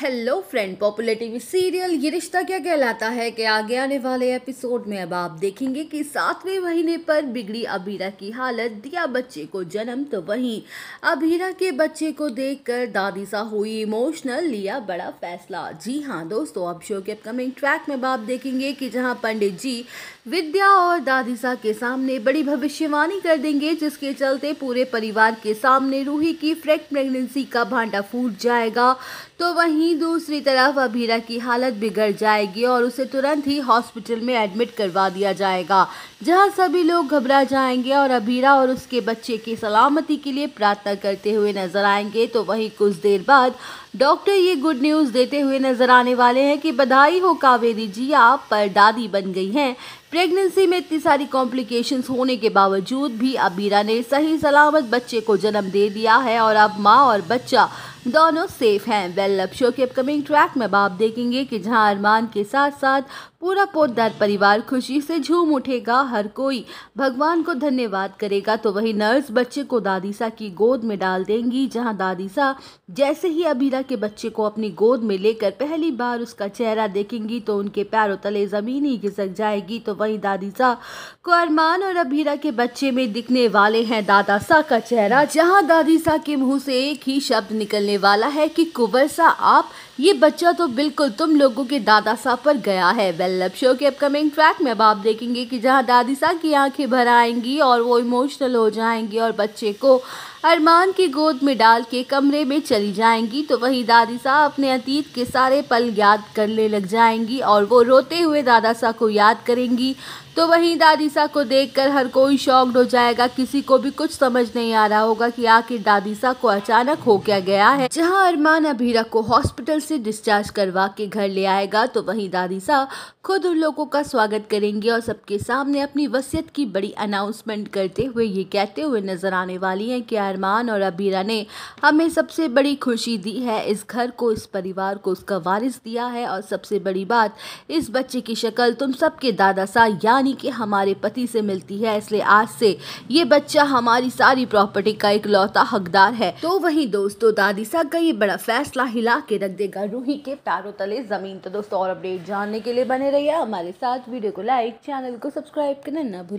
hello friend popular TV serial Yeh Rishta क्या कहलाता है कि आगे आने वाले एपिसोड में अब आप देखेंगे कि सातवें महीने पर बिगड़ी अबीरा की हालत दिया बच्चे को जन्म तो वहीं अबीरा के बच्चे को देखकर दादी सा हुई इमोशनल लिया बड़ा फैसला जी हाँ दोस्तों अब शो के अपकमिंग ट्रैक में अब आप देखेंगे कि जहाँ पंडित जी विद्या और दादी सा के सामने बड़ी भविष्यवाणी कर देंगे जिसके चलते पूरे परिवार के सामने रूही की फ्रेक प्रेगनेंसी का भांडा फूट जाएगा तो वहीं वहीं दूसरी तरफ अभीरा की हालत बिगड़ जाएगी और उसे तुरंत ही हॉस्पिटल में एडमिट करवा दिया जाएगा जहां सभी लोग घबरा जाएंगे और अभीरा और उसके बच्चे की सलामती के लिए प्रार्थना करते हुए नजर आएंगे तो वहीं कुछ देर बाद डॉक्टर ये गुड न्यूज़ देते हुए नजर आने वाले हैं कि बधाई हो कावेरी जी आप पर दादी बन गई हैं प्रेगनेंसी में इतनी सारी कॉम्प्लिकेशंस होने के बावजूद भी अबीरा ने सही सलामत बच्चे को जन्म दे दिया है और अब माँ और बच्चा दोनों सेफ हैं वेल अब शो के अपकमिंग ट्रैक में आप देखेंगे कि जहां अरमान के साथ साथ पूरा पोतदार परिवार खुशी से झूम उठेगा हर कोई भगवान को धन्यवाद करेगा तो वही नर्स बच्चे को दादीसा की गोद में डाल देंगी जहां दादीसा जैसे ही अबीरा के बच्चे को अपनी गोद में लेकर पहली बार उसका चेहरा देखेंगी तो उनके पैरों तले ज़मीन ही घिसक जाएगी तो वही दादीसा को अरमान और अबीरा के बच्चे में दिखने वाले हैं दादासा का चेहरा जहाँ दादीसा के मुँह से एक ही शब्द निकलने वाला है कि कुंवर सा आप ये बच्चा तो बिल्कुल तुम लोगों के दादासा पर गया है लव शो के अपकमिंग ट्रैक में अब आप देखेंगे कि जहां सा की आंखें भर आएंगी और वो इमोशनल हो जाएंगी और बच्चे को अरमान की गोद में डाल के कमरे में चली जाएंगी तो वही दादी साहब अपने अतीत के सारे पल याद करने लग जाएंगी और वो रोते हुए दादा सा को याद करेंगी तो वहीं दादी सा को देखकर हर कोई शॉक्ड हो जाएगा किसी को भी कुछ समझ नहीं आ रहा होगा कि आखिर दादी सा को अचानक हो क्या गया है जहां अरमान अभीरा को हॉस्पिटल से डिस्चार्ज करवा के घर ले आएगा तो वहीं दादी सा खुद उन लोगों का स्वागत करेंगे और सबके सामने अपनी वसीयत की बड़ी अनाउंसमेंट करते हुए ये कहते हुए नजर आने वाली है की अरमान और अबीरा ने हमें सबसे बड़ी खुशी दी है इस घर को इस परिवार को उसका वारिस दिया है और सबसे बड़ी बात इस बच्चे की शक्ल तुम सबके दादा सा यानी कि हमारे पति से मिलती है इसलिए आज से ये बच्चा हमारी सारी प्रॉपर्टी का एक लौता हकदार है तो वही दोस्तों दादी सा का ये बड़ा फैसला हिला के रख देगा रूही के पैरों तले ज़मीन तो दोस्तों और अपडेट जानने के लिए बने रहिए हमारे साथ वीडियो को लाइक चैनल को सब्सक्राइब करना ना भूले